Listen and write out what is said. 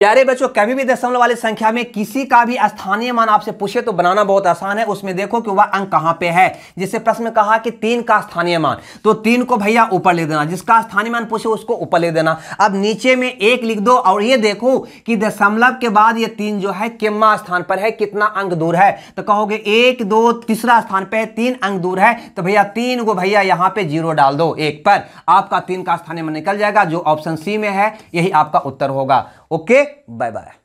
प्यारे बच्चों कभी भी दशमलव वाली संख्या में किसी का भी स्थानीय मान आपसे पूछे तो बनाना बहुत आसान है उसमें देखो कि वह अंक कहां पे है जिससे प्रश्न कहा कि तीन का स्थानीय मान तो तीन को भैया ऊपर ले देना जिसका स्थानीय मान पूछे उसको ऊपर ले देना अब नीचे में एक लिख दो और ये देखो कि दशमलव के बाद ये तीन जो है किम्मा स्थान पर है कितना अंक दूर है तो कहोगे एक दो तीसरा स्थान पर है तीन अंक दूर है तो भैया तीन को भैया यहाँ पे जीरो डाल दो एक पर आपका तीन का स्थानीय मान निकल जाएगा जो ऑप्शन सी में है यही आपका उत्तर होगा ओके बाय बाय